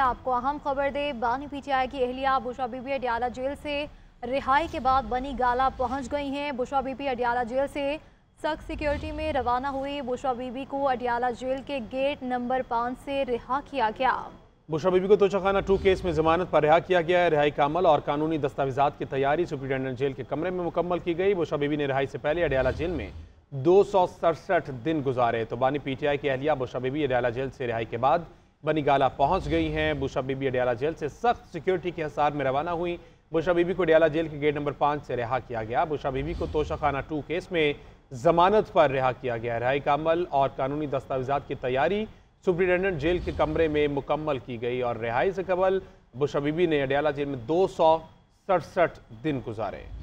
आपको अहम खबर दे बानी पीटीआई की अहलिया बुशा बीबी अडियाला जेल से रिहाई के बाद बनी गाला पहुंच गई हैं बुशा बीबी अडियाला जेल से सख्त सिक्योरिटी में रवाना हुई बुशा बीबी को अडियाला जेल के गेट नंबर पाँच से रिहा किया गया बुशा बीबी को तोशाखाना टू केस में जमानत पर रिहा किया गया है रिहाई का अमल और कानूनी दस्तावेजा की तैयारी सुप्रिंटेंडेंट जेल के कमरे में मुकम्मल की गई बुशा बीबी ने रिहाई से पहले अडियाला जेल में दो दिन गुजारे तो बानी पीटीआई की अहलिया बुशा बीबी अडियाला जेल से रिहाई के बाद बनीगाला पहुंच गई हैं बुशा बीबी अडियाला जेल से सख्त सिक्योरिटी के हिसार में रवाना हुई बुशा बीबी को अडियाला जेल के गेट नंबर पाँच से रिहा किया गया बुशा बीबी को तोशाखाना टू केस में जमानत पर रिहा किया गया रिहाई का अमल और कानूनी दस्तावेजा की तैयारी सुप्रिटेंडेंट जेल के कमरे में मुकम्मल की गई और रिहाई से कबल बुशा बीबी ने अडियाला जेल में दो सौ सड़सठ दिन गुजारे